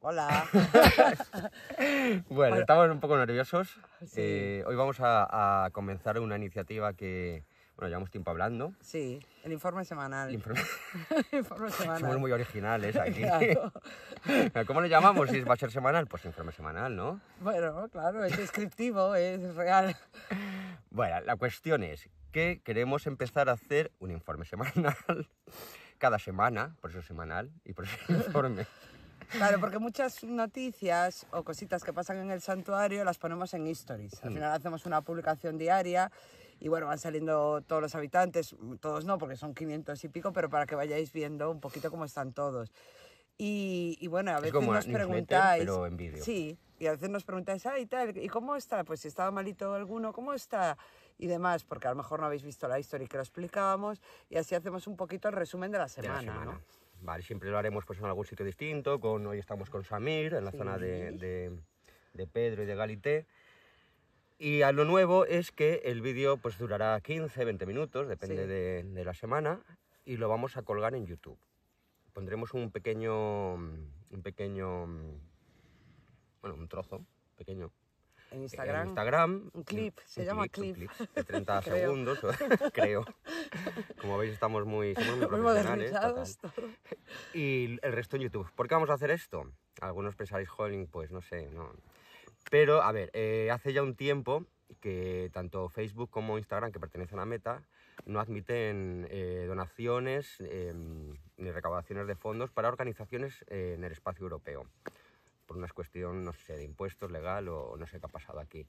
Hola. bueno, estamos un poco nerviosos. Eh, hoy vamos a, comenzar una iniciativa que, bueno, llevamos tiempo hablando. Sí, el informe semanal. semanal. Somos muy originales aquí. ¿Cómo le llamamos si va a ser semanal? Pues informe semanal, ¿no? Bueno, claro, es descriptivo, es real. Bueno, la cuestión es que queremos empezar a hacer un informe semanal cada semana, por eso semanal y por eso informe. Claro, porque muchas noticias o cositas que pasan en el santuario las ponemos en stories. Al mm. final hacemos una publicación diaria y bueno, van saliendo todos los habitantes, todos no, porque son 500 y pico, pero para que vayáis viendo un poquito cómo están todos. Y, bueno, a veces nos preguntáis... Pero en vídeo. Sí, y a veces nos preguntáis, y tal, ¿y cómo está? Pues si estaba malito alguno, ¿cómo está? Y demás, porque a lo mejor no habéis visto la historia que lo explicábamos, y así hacemos un poquito el resumen de la semana, de la semana. ¿no? siempre lo haremos pues en algún sitio distinto. Con, hoy estamos con Samir, en la zona de, Pedro y de Galité. Y a lo nuevo es que el vídeo pues durará 15, 20 minutos, depende de, la semana, y lo vamos a colgar en YouTube. Pondremos un pequeño, un pequeño, bueno, un trozo pequeño en Instagram. Un clip, se llama clip. De 30 segundos, creo. Como veis, estamos muy, somos profesionales. Y el resto en YouTube. ¿Por qué vamos a hacer esto? Algunos pensaréis, joder, pues no sé, no. Pero, a ver, eh, hace ya un tiempo que tanto Facebook como Instagram, que pertenecen a Meta, no admiten eh, donaciones em, ni recaudaciones de fondos para organizaciones eh, en el espacio europeo por una cuestión, no sé, de impuestos, legal o no sé qué ha pasado aquí.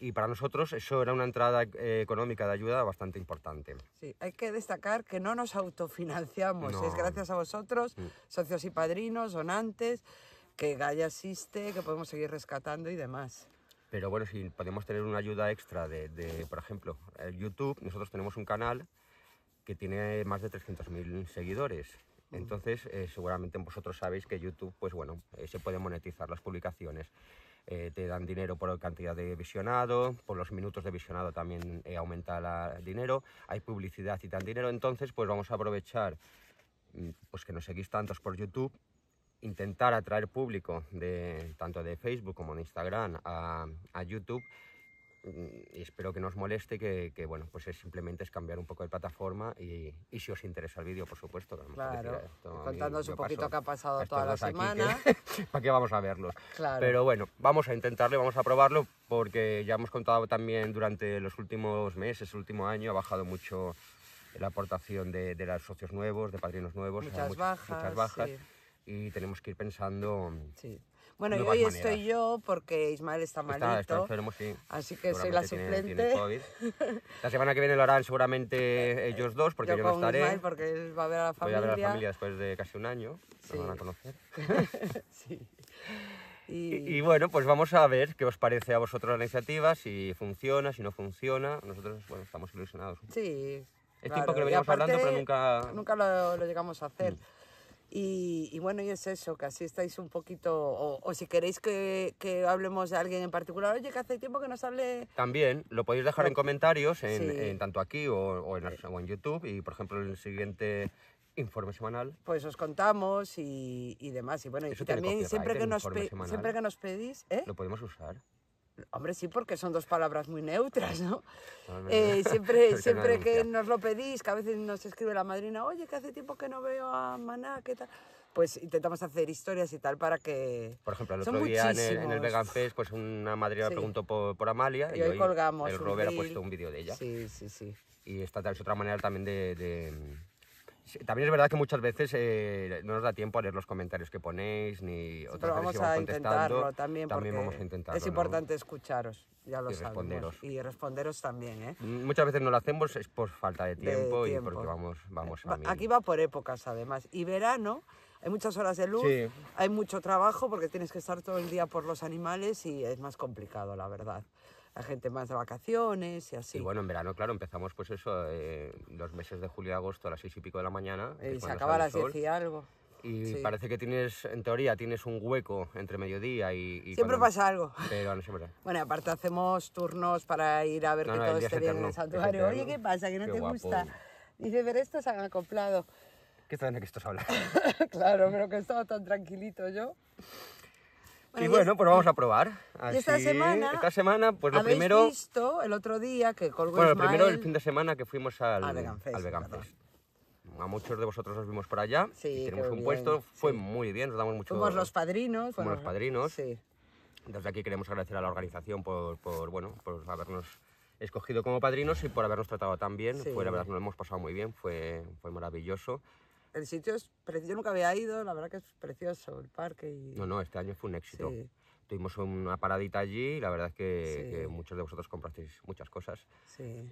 Y para nosotros eso era una entrada eh, económica de ayuda bastante importante. Sí, hay que destacar que no nos autofinanciamos, es gracias a vosotros, mm. socios y padrinos, donantes, que Gaia existe, que podemos seguir rescatando y demás. Pero bueno, si podemos tener una ayuda extra de, de por ejemplo, eh, YouTube, nosotros tenemos un canal que tiene más de 300.000 seguidores entonces, eh, seguramente vosotros sabéis que YouTube, pues bueno, eh, se puede monetizar las publicaciones. Eh, te dan dinero por la cantidad de visionado, por los minutos de visionado también aumenta el dinero, hay publicidad y dan dinero. Entonces, pues vamos a aprovechar mm, pues que nos seguís tantos por YouTube, intentar atraer público tanto de Facebook como de Instagram a YouTube Mm, y espero que no os moleste, que, que, bueno, pues es simplemente es cambiar un poco de plataforma y, y si os interesa el vídeo, por supuesto. claro, ah, un poquito qué ha pasado toda la semana. ¿Para que vamos a verlos? Pero bueno, vamos a intentarlo, vamos a probarlo porque ya hemos contado también durante los últimos meses, el último año, ha bajado mucho la aportación de, de los socios nuevos, de padrinos nuevos. Muchas bajas. Muchas bajas Y tenemos que ir pensando... Bueno, hoy estoy yo porque Ismael está malito. enfermo, sí. Así que soy la suplente. la semana que viene lo harán seguramente ellos dos porque yo, no estaré. Ismael porque él va a ver a la familia. Voy a ver a la familia después de casi un año. Sí. van a conocer. sí. Y... bueno, pues vamos a ver qué os parece a vosotros la iniciativa, si funciona, si no funciona. Nosotros, bueno, estamos ilusionados. Sí. Es claro. tiempo que lo veníamos hablando, pero nunca... Nunca lo, llegamos a hacer. Mm. Y, bueno, y es eso, que así estáis un poquito, o, si queréis que, hablemos de alguien en particular, oye, que hace tiempo que nos hable... También, lo podéis dejar en comentarios, en, tanto aquí o, en, en YouTube, y por ejemplo en el siguiente informe semanal. Pues os contamos y, demás, y bueno, y también siempre que, nos siempre que nos pedís... ¿eh? Lo podemos usar. Hombre, sí, porque son dos palabras muy neutras, ¿no? Eh, siempre que siempre que nos lo pedís, que a veces nos escribe la madrina, oye, que hace tiempo que no veo a Maná, ¿qué tal? Pues intentamos hacer historias y tal para que... Por ejemplo, el otro día en el, en Vegan Fest, pues una madrina me preguntó por, Amalia y, hoy, colgamos el Robert ha puesto un vídeo de ella. Sí, sí, sí. Y esta es otra manera también de también es verdad que muchas veces eh, no nos da tiempo a leer los comentarios que ponéis, ni otros pero vamos vamos a intentarlo también, vamos es importante escucharos, ya lo y sabemos, responderos. y responderos también. ¿eh? Mm, muchas veces no lo hacemos es por falta de tiempo, y porque vamos, vamos a mil. Aquí va por épocas además, y verano hay muchas horas de luz, hay mucho trabajo porque tienes que estar todo el día por los animales y es más complicado, la verdad la gente más de vacaciones y así. Y bueno, en verano, claro, empezamos pues eso, eh, los meses de julio y agosto a las seis y pico de la mañana. Y eh, se acaba a las diez y algo. Y parece que tienes, en teoría, tienes un hueco entre mediodía y... siempre pasa algo. Pero no siempre. Bueno, aparte hacemos turnos para ir a ver que todo esté bien en el santuario. Oye, ¿qué pasa? ¿Que no te gusta? Dice, pero estos han acoplado. ¿Qué tal que estos hablan? claro, pero que estaba tan tranquilito yo y bueno, pues vamos a probar. esta semana... Esta semana, pues lo primero... visto el otro día que colgó Bueno, Ismael, primero el fin de semana que fuimos al, al Vegan, Fest, A muchos de vosotros nos vimos por allá. Sí, Tenemos un puesto, fue muy bien, nos damos mucho... Fuimos los padrinos. Fuimos los padrinos. Sí. Desde aquí queremos agradecer a la organización por, por, bueno, por habernos escogido como padrinos y por habernos tratado tan bien. Fue, la verdad, nos hemos pasado muy bien, fue, fue maravilloso el sitio es precioso, yo nunca había ido, la verdad que es precioso el parque. No, no, este año fue un éxito. Tuvimos una paradita allí y la verdad es que, muchos de vosotros comprasteis muchas cosas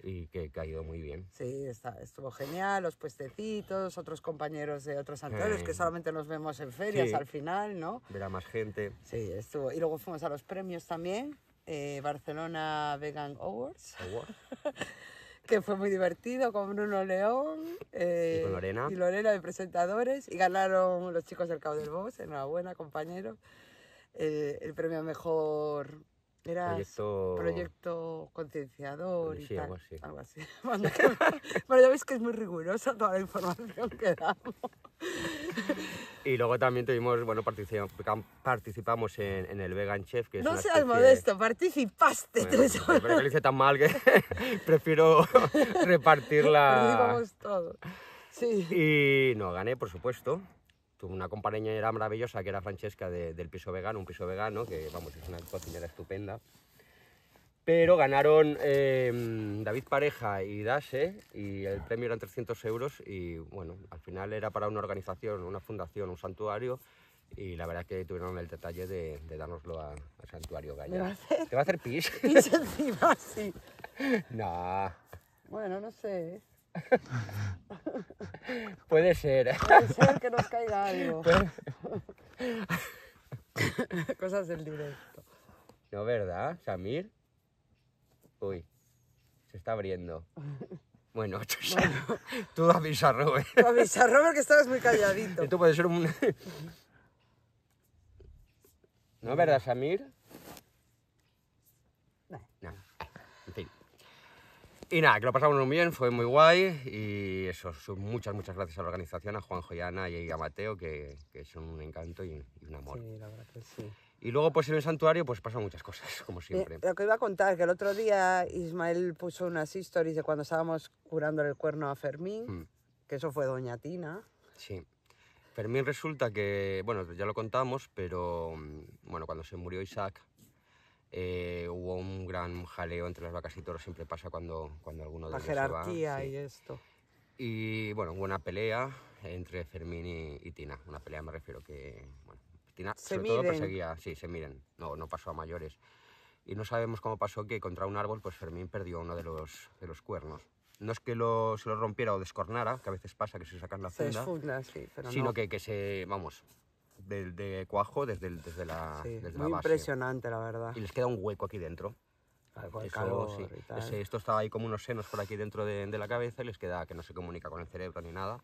y que, ha ido muy bien. Sí, estuvo genial, los puestecitos, otros compañeros de otros santuarios que eh. solamente nos vemos en ferias al final, ¿no? Ver a más gente. Sí, estuvo. Y luego fuimos a los premios también, eh, Barcelona Vegan Awards. que fue muy divertido con Bruno León eh, y, Lorena. de presentadores y ganaron los chicos del Cabo del Bosque, enhorabuena compañeros, el premio mejor era proyecto, concienciador y tal, Algo así. bueno, ya veis que es muy rigurosa toda la información que damos. Y luego también tuvimos, bueno, participamos en, el Vegan Chef, que No seas modesto, participaste tres pues, horas. Pero lo hice tan mal que prefiero repartirla. todo. Sí. Y no, gané, por supuesto. Tuve una compañera maravillosa que era Francesca del Piso Vegano, un piso vegano, que vamos, es una cocinera estupenda pero ganaron em, David Pareja y Dase y el premio eran 300 euros y bueno, al final era para una organización, una fundación, un santuario y la verdad es que tuvieron el detalle de, dárnoslo al santuario ¿Te va a hacer pis? Pis encima, sí. No. Bueno, no sé. Puede ser. Puede ser que nos caiga algo. Cosas del directo. No, ¿verdad, Samir? Uy, se está abriendo. Bueno, tú avisa a Robert. Tú avisa a Robert que estabas muy calladito. Y tú puedes ser un... ¿No, verdad, Samir? No. En fin. Y nada, que lo pasamos muy bien, fue muy guay y eso, muchas, muchas gracias a la organización, a Juanjo y Ana y a Mateo, que, que son un encanto y, y un amor. Sí, la verdad que sí. Y luego, pues en el santuario, pues pasan muchas cosas, como eh, siempre. Lo que iba a contar, que el otro día Ismael puso unas historias de cuando estábamos curando el cuerno a Fermín, hmm. que eso fue Doña Tina. Sí. Fermín resulta que, bueno, ya lo contamos, pero mm, bueno, cuando se murió Isaac, eh, hubo un gran jaleo entre las vacas y toros, siempre pasa cuando, cuando alguno de La jerarquía y esto. Y bueno, hubo una pelea entre Fermín y Tina, una pelea me refiero que se sobre miden. sí, se miren, no, no pasó a mayores. Y no sabemos cómo pasó que contra un árbol, pues Fermín perdió uno de los, de los cuernos. No es que lo, se lo rompiera o descornara, que a veces pasa que se sacan la funda, sí, pero sino no. que, que se, vamos, de, cuajo desde, desde la, muy impresionante, la verdad. Y les queda un hueco aquí dentro. Algo esto estaba ahí como unos senos por aquí dentro de, de, la cabeza y les queda que no se comunica con el cerebro ni nada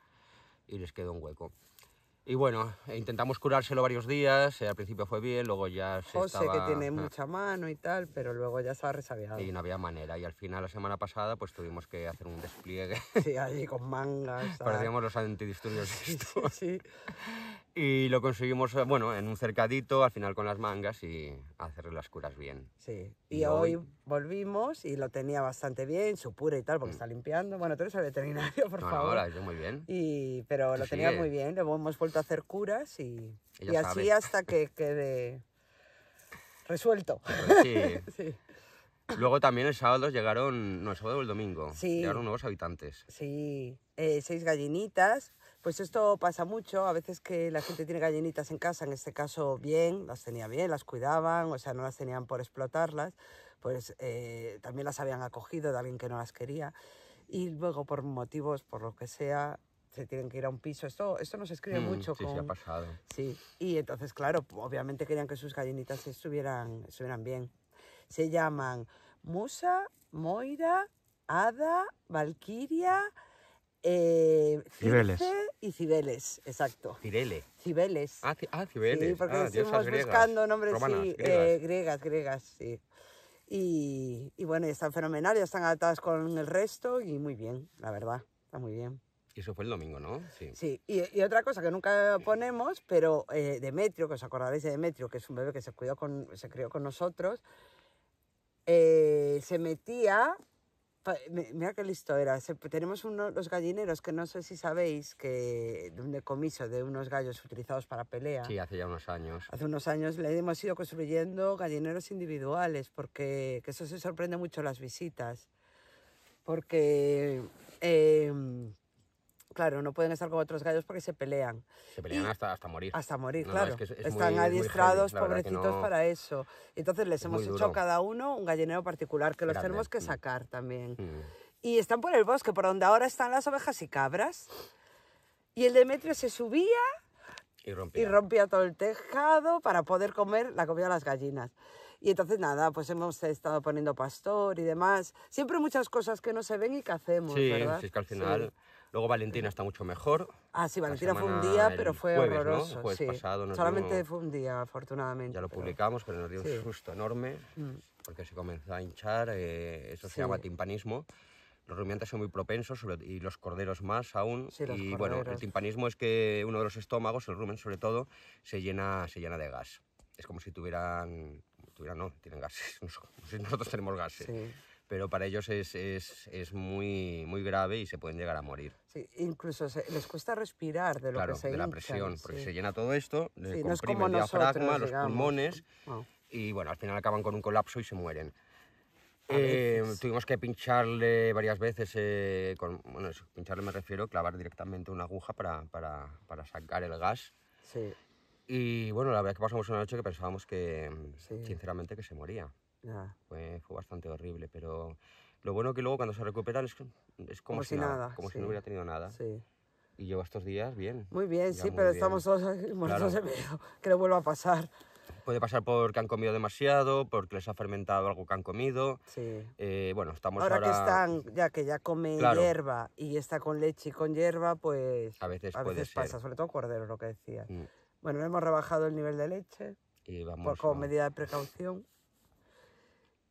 y les queda un hueco. Y bueno, intentamos curárselo varios días, eh, al principio fue bien, luego ya se José, que tiene eh, mucha mano y tal, pero luego ya estaba resabiado. Y no había manera, y al final la semana pasada pues tuvimos que hacer un despliegue. Sí, allí con mangas. Parecíamos los antidisturbios. Sí, sí, sí. Y lo conseguimos, eh, bueno, en un cercadito, al final con las mangas y hacerle las curas bien. Sí, y, hoy... volvimos y lo tenía bastante bien, su pura y tal, porque mm. está limpiando. Bueno, tú eres el veterinario, por favor. Ahora, yo muy bien. Y, pero lo tenía muy bien, le hemos vuelto a hacer curas y, y así hasta que quede resuelto. Pues sí. sí. Luego también el sábado llegaron, no, el sábado o el domingo, llegaron nuevos habitantes. Sí, eh, seis gallinitas, pues esto pasa mucho, a veces que la gente tiene gallinitas en casa, en este caso bien, las tenía bien, las cuidaban, o sea, no las tenían por explotarlas, pues eh, también las habían acogido de alguien que no las quería y luego por motivos, por lo que sea, se tienen que ir a un piso. Esto, esto nos escribe mm, mucho. Sí, ha pasado. Sí, y entonces, claro, obviamente querían que sus gallinitas estuvieran, estuvieran bien. Se llaman Musa, Moira, Ada, Valkiria... Eh, Cibeles. Y Cibeles, exacto. Cibeles. Ah, ah, Cibeles. Sí, porque estuvimos ah, buscando nombres eh, griegas. griegas, griegas, Y, bueno, están fenomenal, ya están adaptadas con el resto y muy bien, la verdad, está muy bien. Y eso fue el domingo, ¿no? Sí. sí. Y, otra cosa que nunca ponemos, pero eh, Demetrio, que os acordaréis de Demetrio, que es un bebé que se, cuidó con, se crió con nosotros, se metía Mira qué listo era. Tenemos los gallineros que no sé si sabéis que de un decomiso de unos gallos utilizados para pelea. Sí, hace ya unos años. Hace unos años le hemos ido construyendo gallineros individuales porque eso se sorprende mucho las visitas. Porque em, claro, no pueden estar con otros gallos porque se pelean. Se pelean hasta, morir. Hasta morir, claro. Están adiestrados, pobrecitos, para eso. Entonces les hemos hecho cada uno un gallinero particular que los tenemos que mm. sacar también. Mm. Y están por el bosque, por donde ahora están las ovejas y cabras. Y el Demetrio se subía y rompía. todo el tejado para poder comer la comida de las gallinas. Y entonces nada, pues hemos estado poniendo pastor y demás. Siempre muchas cosas que no se ven y que hacemos, ¿verdad? Sí, es que al final... Luego Valentina está mucho mejor. Ah, sí, Valentina fue un día, pero fue horroroso. pasado Solamente fue un día, afortunadamente. Ya lo publicamos, pero nos dio un susto enorme mm. porque se comenzó a hinchar, eh, eso se llama timpanismo. Los rumiantes son muy propensos y los corderos más aún. y bueno, el timpanismo es que uno de los estómagos, el rumen sobre todo, se llena, se llena de gas. Es como si tuvieran, tuvieran no, tienen gases. Nosotros tenemos gases pero para ellos es, es, es, muy, muy grave y se pueden llegar a morir. Sí, incluso les cuesta respirar de lo que se de la presión, porque se llena todo esto, comprime el diafragma, los pulmones, y bueno, al final acaban con un colapso y se mueren. Eh, tuvimos que pincharle varias veces, eh, con, bueno, pincharle me refiero, clavar directamente una aguja para, para, para sacar el gas. Sí. Y bueno, la verdad es que pasamos una noche que pensábamos que, sinceramente, que se moría. Fue, bastante horrible, pero lo bueno que luego cuando se recuperan es, como, si nada, como si no hubiera tenido nada. Y lleva estos días bien. Muy bien, sí, pero estamos todos muertos de miedo que le vuelva a pasar. Puede pasar porque han comido demasiado, porque les ha fermentado algo que han comido. Eh, bueno, estamos ahora, que están, ya que ya comen hierba y está con leche y con hierba, pues a veces, pasa, sobre todo cordero, lo que decía. Mm. Bueno, hemos rebajado el nivel de leche y vamos, por, medida de precaución.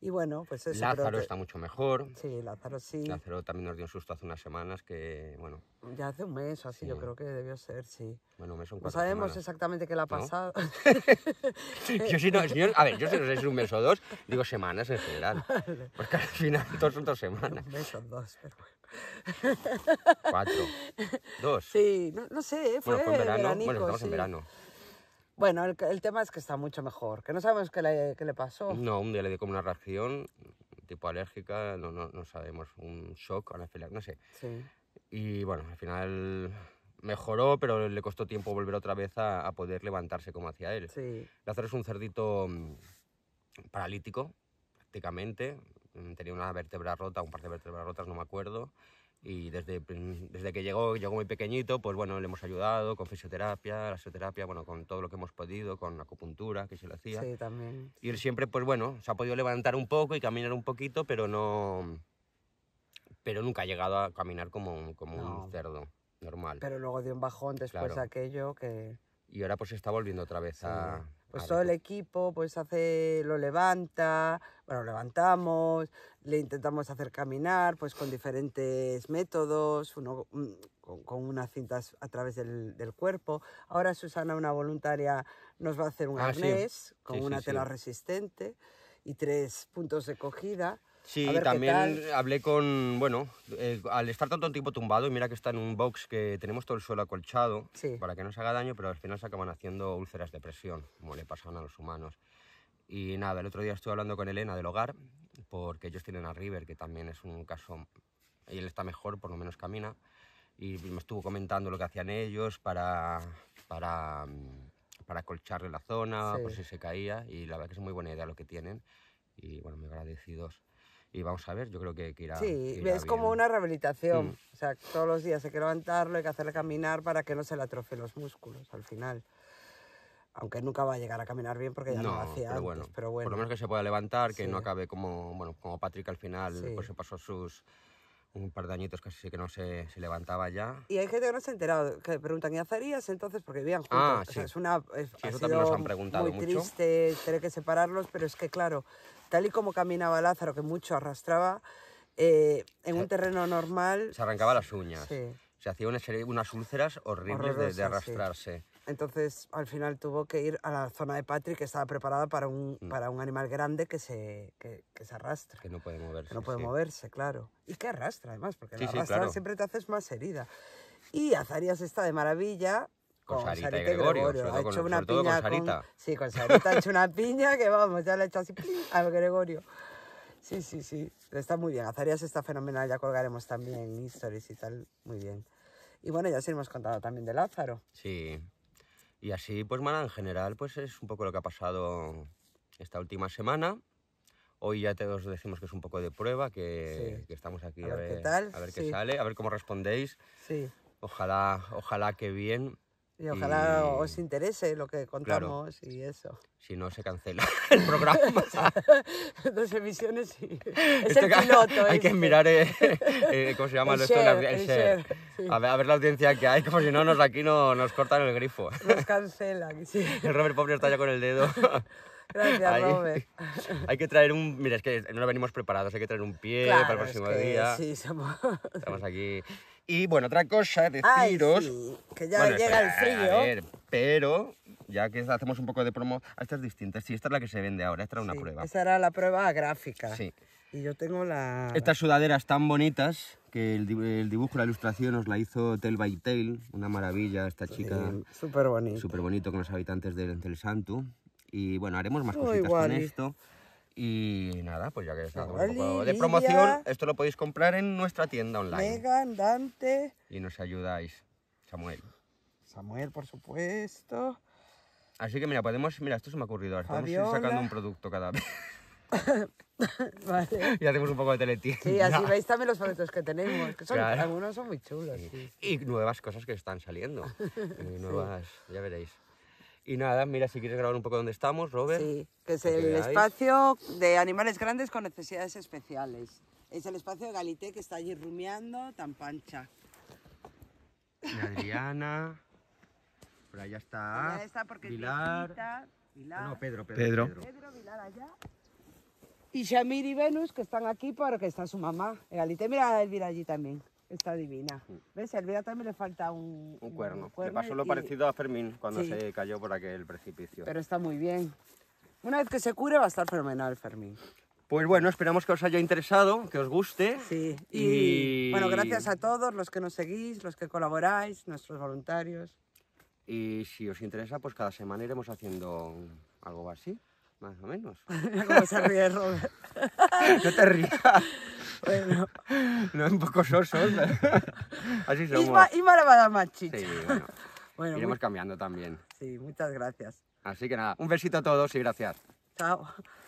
Y bueno, pues eso. Lázaro está mucho mejor. Sí, Lázaro sí. Lázaro también nos dio un susto hace unas semanas que, bueno. Ya hace un mes así, yo creo que debió ser, sí. Bueno, un mes o un No sabemos exactamente qué le ha pasado. yo sí, no, a ver, yo si no sé si es un mes o dos, digo semanas en general. Porque al final todos son dos semanas. Un mes o dos, pero bueno. Cuatro. Dos. Sí, no, sé, fue, bueno, fue en verano. bueno, estamos en verano. Bueno, el, tema es que está mucho mejor, que no sabemos qué le, pasó. No, un día le dio como una reacción tipo alérgica, no, no, sabemos, un shock, no sé. Sí. Y bueno, al final mejoró, pero le costó tiempo volver otra vez a, poder levantarse como hacía él. Sí. Lázaro es un cerdito mm, paralítico, prácticamente. Mm, tenía una vértebra rota, un par de vértebras rotas, no me acuerdo y desde, desde que llegó, llegó muy pequeñito, pues bueno, le hemos ayudado con fisioterapia, la fisioterapia, bueno, con todo lo que hemos podido, con acupuntura que se lo hacía. Sí, también. Y él siempre, pues bueno, se ha podido levantar un poco y caminar un poquito, pero no... Pero nunca ha llegado a caminar como, como un cerdo normal. Pero luego dio un bajón después de aquello que... Y ahora pues se está volviendo otra vez a pues todo el pues equipo pues hace, lo levanta, bueno, levantamos, le intentamos hacer caminar pues con diferentes métodos, uno mm, con, unas cintas a través del, del, cuerpo. Ahora Susana, una voluntaria, nos va a hacer un ah, arnés con una tela resistente y tres puntos de cogida. Sí, también hablé con, bueno, eh, al estar tanto tiempo tumbado, y mira que está en un box que tenemos todo el suelo acolchado para que no se haga daño, pero al final se acaban haciendo úlceras de presión, como le pasan a los humanos. Y nada, el otro día estuve hablando con Elena del hogar, porque ellos tienen a River, que también es un caso, y él está mejor, por lo menos camina, y me estuvo comentando lo que hacían ellos para, para, la zona, por si se caía, y la verdad que es muy buena idea lo que tienen, y bueno, muy agradecidos y vamos a ver, yo creo que, que irá. Sí, es como una rehabilitación. Mm. O sea, todos los días hay que levantarlo, hay que hacerle caminar para que no se le atrofe los músculos al final. Aunque nunca va a llegar a caminar bien porque ya no, lo hacía pero bueno, pero bueno. Por lo menos que se pueda levantar, que no acabe como, bueno, como Patrick al final, pues se pasó sus un par de añitos casi que no se, se, levantaba ya. Y hay gente que no se ha enterado, que preguntan, ¿y Azarías entonces? Porque vivían ah, juntos. Ah, sí. es una, eso también nos han preguntado muy triste tener que separarlos, pero es que claro, tal y como caminaba Lázaro, que mucho arrastraba, eh, en un terreno normal... Se arrancaba las uñas. Se hacía unas, unas úlceras horribles de, arrastrarse. Entonces, al final tuvo que ir a la zona de Patrick, que estaba preparada para un, mm. para un animal grande que se, que, se arrastra. Que no puede moverse. Que no puede moverse, claro. Y que arrastra, además, porque al la siempre te haces más herida. Y Azarías está de maravilla con, Sarita, y Gregorio. Ha con, hecho una piña sí, con Sarita ha hecho una piña que vamos, ya le ha hecho así a Gregorio. Sí, sí, sí. Está muy bien. Azarías está fenomenal. Ya colgaremos también historias y tal. Muy bien. Y bueno, ya os hemos contado también de Lázaro. Sí. Y así, pues nada, en general, pues es un poco lo que ha pasado esta última semana. Hoy ya te decimos que es un poco de prueba, que, estamos aquí a, ver, qué qué sale, a ver cómo respondéis. Sí. Ojalá, ojalá que bien. Y ojalá os interese lo que contamos y eso. Si no, se cancela el programa. Dos emisiones y... Este hay que mirar, eh, eh, ¿cómo se llama? esto? A, ver, la audiencia que hay, como si no, nos, aquí no, nos cortan el grifo. Nos cancelan, sí. El Robert Pobre está ya con el dedo. Gracias, Robert. Hay que traer un. Mira, es que no lo venimos preparados, hay que traer un pie para el próximo día. Sí, somos. Estamos aquí. Y bueno, otra cosa deciros. que ya llega el frío. pero ya que hacemos un poco de promo, ah, esta es distinta. Sí, esta es la que se vende ahora, esta era una prueba. Esta era la prueba gráfica. Sí. Y yo tengo la. Estas sudaderas tan bonitas que el, dibujo, la ilustración nos la hizo Tell by Tail, una maravilla esta chica. Súper bonito. Súper bonito con los habitantes del, del Santu. Y bueno, haremos más cositas con esto. Y nada, pues ya que está un poco de promoción, esto lo podéis comprar en nuestra tienda online. Megan, Dante. Y nos ayudáis, Samuel. Samuel, por supuesto. Así que mira, podemos, mira, esto se me ha ocurrido, ahora sacando un producto cada vez. vale. Y hacemos un poco de teletienda. Sí, así veis también los productos que tenemos, que son, algunos son muy chulos. Sí. Y nuevas cosas que están saliendo. y nuevas, ya veréis. Y nada, mira, si quieres grabar un poco dónde estamos, Robert. Sí, que es el espacio de animales grandes con necesidades especiales. Es el espacio de Galité que está allí rumiando, tan pancha. Adriana. Por allá está. Allá está porque No, Pedro, Pedro, Pedro. Pedro, allá. Y Shamir y Venus, que están aquí porque está su mamá. Galité, mira a Elvira allí también. Está divina. Mm. ¿Ves? El vida también le falta un, un cuerno. le pasó lo parecido a Fermín cuando se cayó por aquel precipicio. Pero está muy bien. Una vez que se cure va a estar fenomenal, Fermín. Pues bueno, esperamos que os haya interesado, que os guste. Sí, y, bueno, gracias a todos los que nos seguís, los que colaboráis, nuestros voluntarios. Y si os interesa, pues cada semana iremos haciendo algo así, más o menos. ¿Cómo se ríe, Robert? te rías. Bueno. No, un poco sosos, así somos. Isma, Isma la va a dar más chicha. Sí, bueno. Iremos cambiando también. Sí, muchas gracias. Así que nada, un besito a todos y gracias. Chao.